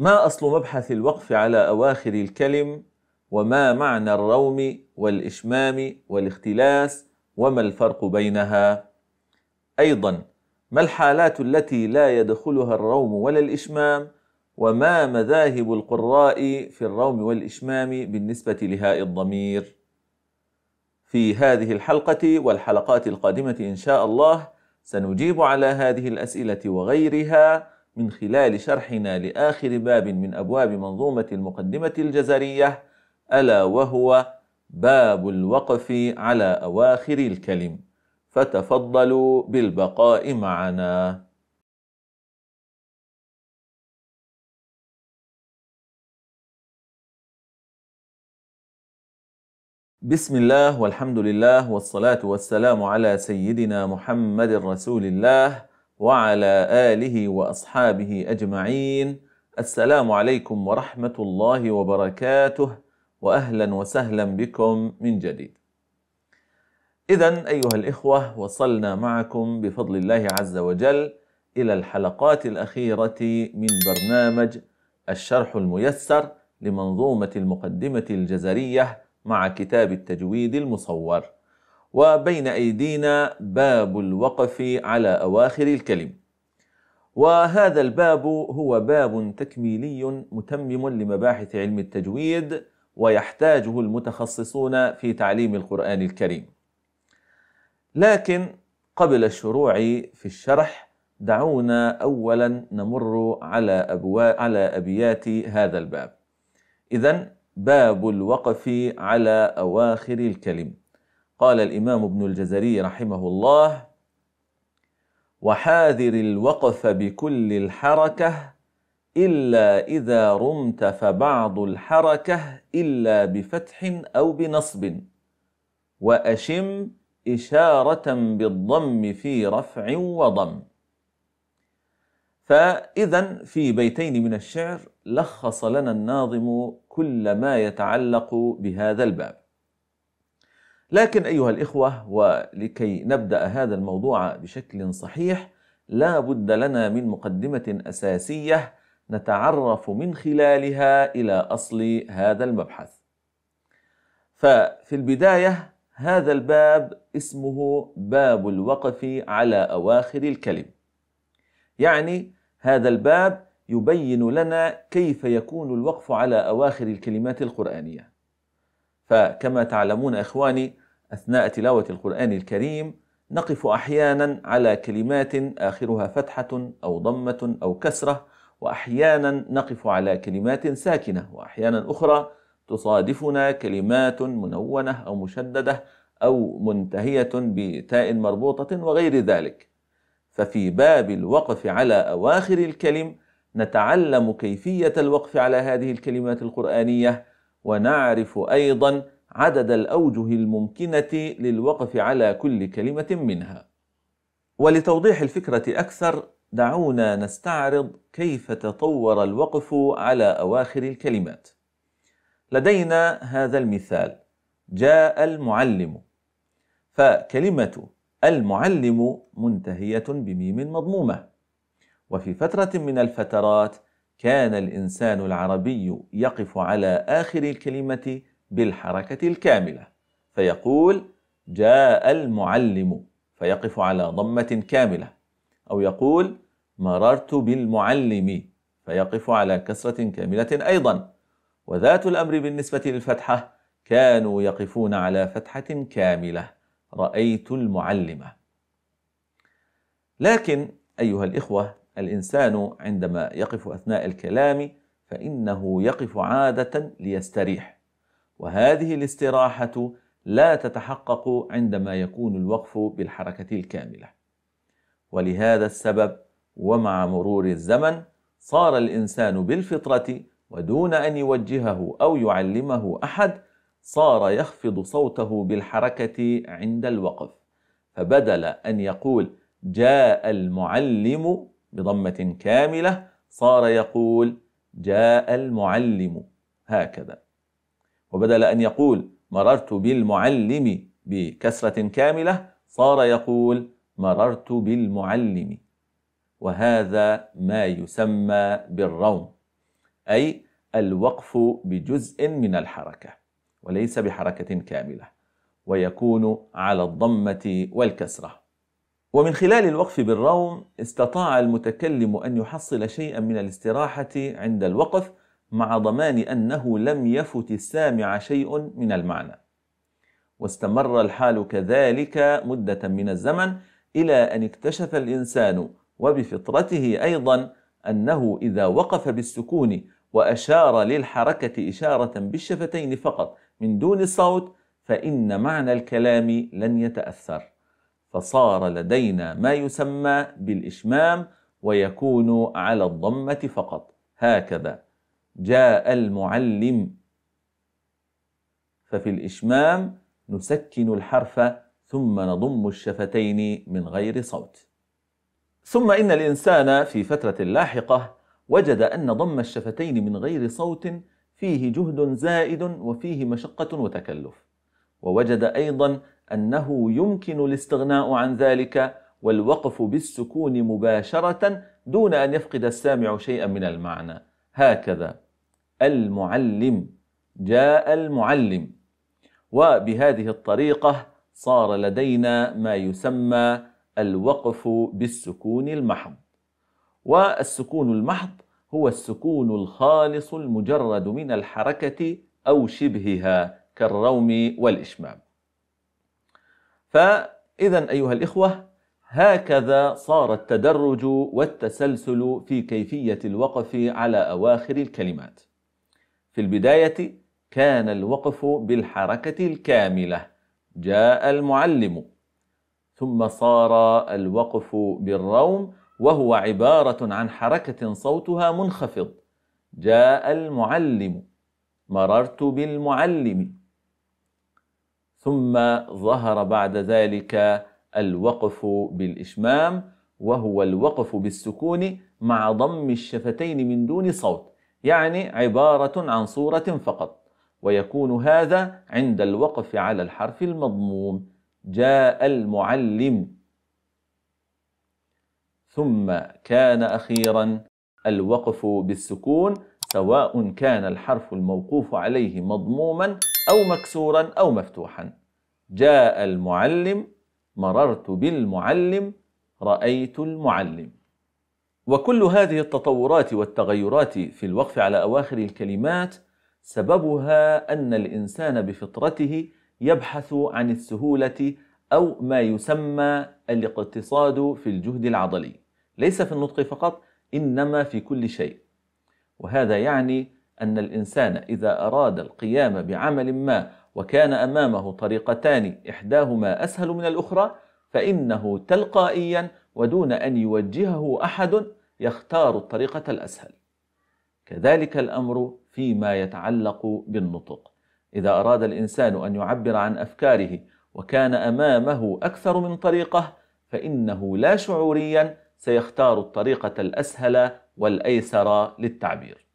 ما أصل مبحث الوقف على أواخر الكلم وما معنى الروم والإشمام والاختلاس وما الفرق بينها أيضا ما الحالات التي لا يدخلها الروم ولا الإشمام وما مذاهب القراء في الروم والإشمام بالنسبة لهاء الضمير في هذه الحلقة والحلقات القادمة إن شاء الله سنجيب على هذه الأسئلة وغيرها من خلال شرحنا لاخر باب من ابواب منظومه المقدمه الجزريه الا وهو باب الوقف على اواخر الكلم فتفضلوا بالبقاء معنا بسم الله والحمد لله والصلاه والسلام على سيدنا محمد رسول الله وعلى آله وأصحابه أجمعين السلام عليكم ورحمة الله وبركاته وأهلا وسهلا بكم من جديد إذا أيها الإخوة وصلنا معكم بفضل الله عز وجل إلى الحلقات الأخيرة من برنامج الشرح الميسر لمنظومة المقدمة الجزرية مع كتاب التجويد المصور وبين أيدينا باب الوقف على أواخر الكلم وهذا الباب هو باب تكميلي متمم لمباحث علم التجويد ويحتاجه المتخصصون في تعليم القرآن الكريم لكن قبل الشروع في الشرح دعونا أولا نمر على, ابواب على أبيات هذا الباب إذا باب الوقف على أواخر الكلم قال الإمام ابن الجزري رحمه الله وحاذر الوقف بكل الحركة إلا إذا رمت فبعض الحركة إلا بفتح أو بنصب وأشم إشارة بالضم في رفع وضم فإذا في بيتين من الشعر لخص لنا الناظم كل ما يتعلق بهذا الباب لكن أيها الإخوة ولكي نبدأ هذا الموضوع بشكل صحيح لا بد لنا من مقدمة أساسية نتعرف من خلالها إلى أصل هذا المبحث ففي البداية هذا الباب اسمه باب الوقف على أواخر الكلم يعني هذا الباب يبين لنا كيف يكون الوقف على أواخر الكلمات القرآنية فكما تعلمون إخواني أثناء تلاوة القرآن الكريم نقف أحيانا على كلمات آخرها فتحة أو ضمة أو كسرة وأحيانا نقف على كلمات ساكنة وأحيانا أخرى تصادفنا كلمات منونة أو مشددة أو منتهية بتاء مربوطة وغير ذلك ففي باب الوقف على أواخر الكلم نتعلم كيفية الوقف على هذه الكلمات القرآنية ونعرف أيضا عدد الأوجه الممكنة للوقف على كل كلمة منها ولتوضيح الفكرة أكثر دعونا نستعرض كيف تطور الوقف على أواخر الكلمات لدينا هذا المثال جاء المعلم فكلمة المعلم منتهية بميم مضمومة وفي فترة من الفترات كان الإنسان العربي يقف على آخر الكلمة بالحركة الكاملة فيقول جاء المعلم فيقف على ضمة كاملة أو يقول مررت بالمعلم فيقف على كسرة كاملة أيضا وذات الأمر بالنسبة للفتحة كانوا يقفون على فتحة كاملة رأيت المعلمة لكن أيها الإخوة الإنسان عندما يقف أثناء الكلام فإنه يقف عادة ليستريح وهذه الاستراحة لا تتحقق عندما يكون الوقف بالحركة الكاملة ولهذا السبب ومع مرور الزمن صار الإنسان بالفطرة ودون أن يوجهه أو يعلمه أحد صار يخفض صوته بالحركة عند الوقف فبدل أن يقول جاء المعلم بضمة كاملة صار يقول جاء المعلم هكذا وبدل أن يقول مررت بالمعلم بكسرة كاملة صار يقول مررت بالمعلم وهذا ما يسمى بالروم أي الوقف بجزء من الحركة وليس بحركة كاملة ويكون على الضمة والكسرة ومن خلال الوقف بالروم استطاع المتكلم أن يحصل شيئا من الاستراحة عند الوقف مع ضمان أنه لم يفت السامع شيء من المعنى واستمر الحال كذلك مدة من الزمن إلى أن اكتشف الإنسان وبفطرته أيضا أنه إذا وقف بالسكون وأشار للحركة إشارة بالشفتين فقط من دون صوت فإن معنى الكلام لن يتأثر فصار لدينا ما يسمى بالإشمام ويكون على الضمة فقط هكذا جاء المعلم ففي الإشمام نسكن الحرف ثم نضم الشفتين من غير صوت ثم إن الإنسان في فترة لاحقة وجد أن ضم الشفتين من غير صوت فيه جهد زائد وفيه مشقة وتكلف ووجد أيضا أنه يمكن الاستغناء عن ذلك والوقف بالسكون مباشرة دون أن يفقد السامع شيئا من المعنى هكذا المعلم جاء المعلم وبهذه الطريقة صار لدينا ما يسمى الوقف بالسكون المحض والسكون المحض هو السكون الخالص المجرد من الحركة أو شبهها كالروم والإشمام فإذا أيها الإخوة هكذا صار التدرج والتسلسل في كيفية الوقف على أواخر الكلمات في البداية كان الوقف بالحركة الكاملة جاء المعلم ثم صار الوقف بالروم وهو عبارة عن حركة صوتها منخفض جاء المعلم مررت بالمعلم ثم ظهر بعد ذلك الوقف بالإشمام وهو الوقف بالسكون مع ضم الشفتين من دون صوت يعني عبارة عن صورة فقط ويكون هذا عند الوقف على الحرف المضموم جاء المعلم ثم كان أخيرا الوقف بالسكون سواء كان الحرف الموقوف عليه مضموما أو مكسورا أو مفتوحا جاء المعلم مررت بالمعلم رأيت المعلم وكل هذه التطورات والتغيرات في الوقف على أواخر الكلمات سببها أن الإنسان بفطرته يبحث عن السهولة أو ما يسمى الاقتصاد في الجهد العضلي ليس في النطق فقط إنما في كل شيء وهذا يعني أن الإنسان إذا أراد القيام بعمل ما وكان أمامه طريقتان إحداهما أسهل من الأخرى فإنه تلقائيا ودون أن يوجهه أحد يختار الطريقة الأسهل كذلك الأمر فيما يتعلق بالنطق إذا أراد الإنسان أن يعبر عن أفكاره وكان أمامه أكثر من طريقة فإنه لا شعوريا سيختار الطريقة الأسهل والأيسر للتعبير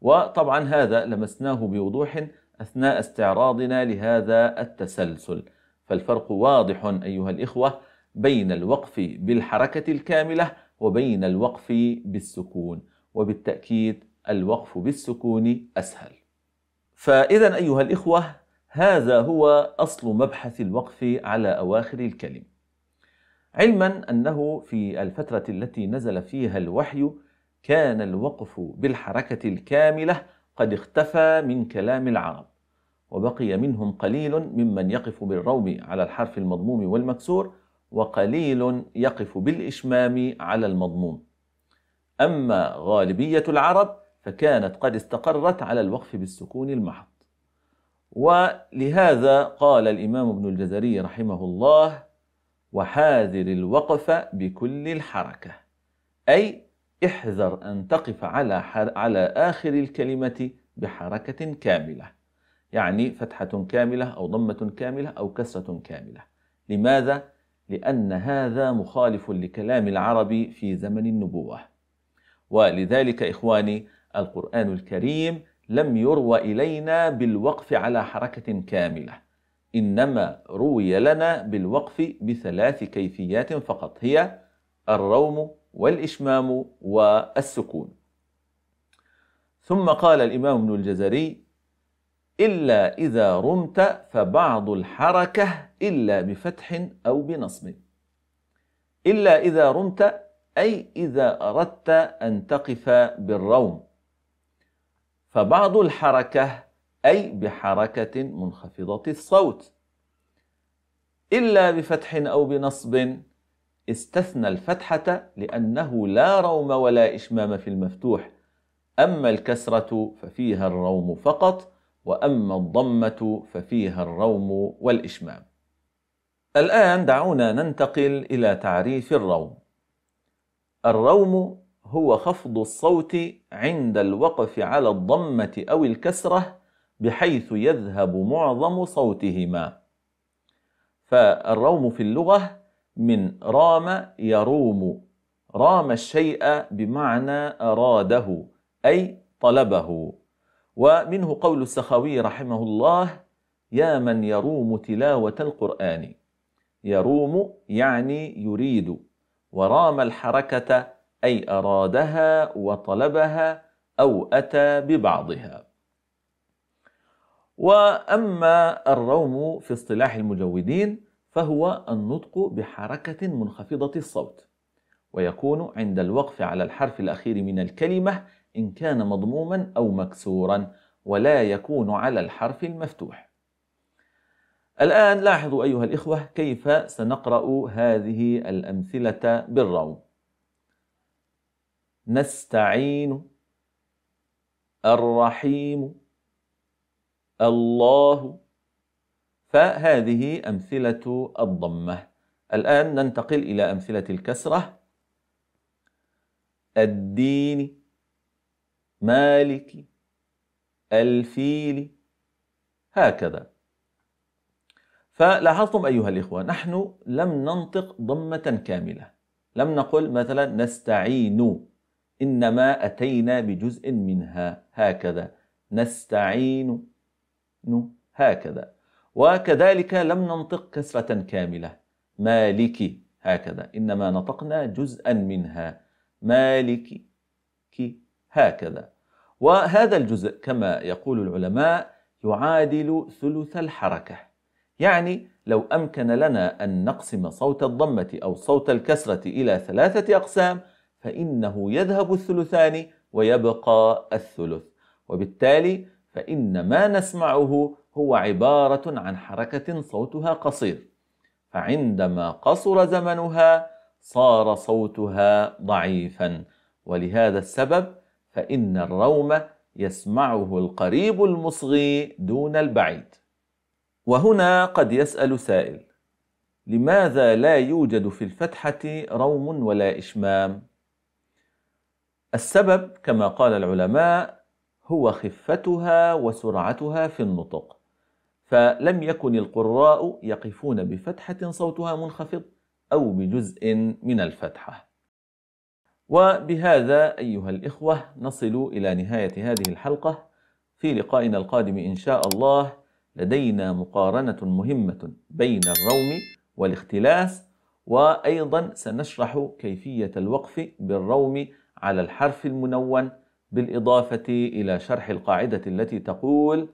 وطبعا هذا لمسناه بوضوح أثناء استعراضنا لهذا التسلسل فالفرق واضح أيها الإخوة بين الوقف بالحركة الكاملة وبين الوقف بالسكون وبالتأكيد الوقف بالسكون أسهل فإذا أيها الإخوة هذا هو أصل مبحث الوقف على أواخر الكلم علما أنه في الفترة التي نزل فيها الوحي كان الوقف بالحركة الكاملة قد اختفى من كلام العرب وبقي منهم قليل ممن يقف بالروم على الحرف المضموم والمكسور وقليل يقف بالإشمام على المضموم أما غالبية العرب فكانت قد استقرت على الوقف بالسكون المحض ولهذا قال الإمام ابن الجزري رحمه الله وحاذر الوقف بكل الحركة أي احذر أن تقف على, على آخر الكلمة بحركة كاملة يعني فتحة كاملة أو ضمة كاملة أو كسرة كاملة لماذا؟ لأن هذا مخالف لكلام العرب في زمن النبوة ولذلك إخواني القرآن الكريم لم يروى إلينا بالوقف على حركة كاملة إنما روي لنا بالوقف بثلاث كيفيات فقط هي الروم والإشمام والسكون ثم قال الإمام ابن الجزري إلا إذا رمت فبعض الحركة إلا بفتح أو بنصب إلا إذا رمت أي إذا أردت أن تقف بالروم فبعض الحركة أي بحركة منخفضة الصوت إلا بفتح أو بنصب استثنى الفتحة لأنه لا روم ولا إشمام في المفتوح أما الكسرة ففيها الروم فقط وأما الضمة ففيها الروم والإشمام الآن دعونا ننتقل إلى تعريف الروم الروم هو خفض الصوت عند الوقف على الضمة أو الكسرة بحيث يذهب معظم صوتهما فالروم في اللغة من رام يروم رام الشيء بمعنى أراده أي طلبه ومنه قول السخاوي رحمه الله يا من يروم تلاوة القرآن يروم يعني يريد ورام الحركة أي أرادها وطلبها أو أتى ببعضها وأما الروم في اصطلاح المجودين فهو النطق بحركة منخفضة الصوت ويكون عند الوقف على الحرف الأخير من الكلمة إن كان مضموما أو مكسورا ولا يكون على الحرف المفتوح الآن لاحظوا أيها الإخوة كيف سنقرأ هذه الأمثلة بالروم نستعين الرحيم الله فهذه أمثلة الضمة الآن ننتقل إلى أمثلة الكسرة الدين مالك الفيل هكذا فلاحظتم أيها الإخوة نحن لم ننطق ضمة كاملة لم نقل مثلا نستعين إنما أتينا بجزء منها هكذا نستعين هكذا وكذلك لم ننطق كسرة كاملة مالك هكذا إنما نطقنا جزءا منها مالك كي هكذا وهذا الجزء كما يقول العلماء يعادل ثلث الحركة يعني لو أمكن لنا أن نقسم صوت الضمة أو صوت الكسرة إلى ثلاثة أقسام فإنه يذهب الثلثان ويبقى الثلث وبالتالي فإن ما نسمعه هو عبارة عن حركة صوتها قصير فعندما قصر زمنها صار صوتها ضعيفا ولهذا السبب فإن الروم يسمعه القريب المصغي دون البعيد وهنا قد يسأل سائل لماذا لا يوجد في الفتحة روم ولا إشمام؟ السبب كما قال العلماء هو خفتها وسرعتها في النطق فلم يكن القراء يقفون بفتحة صوتها منخفض أو بجزء من الفتحة وبهذا أيها الإخوة نصل إلى نهاية هذه الحلقة في لقائنا القادم إن شاء الله لدينا مقارنة مهمة بين الروم والاختلاس وأيضا سنشرح كيفية الوقف بالروم على الحرف المنون بالإضافة إلى شرح القاعدة التي تقول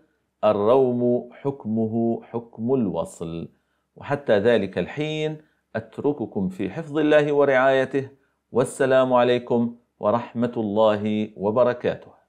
الروم حكمه حكم الوصل وحتى ذلك الحين أترككم في حفظ الله ورعايته والسلام عليكم ورحمة الله وبركاته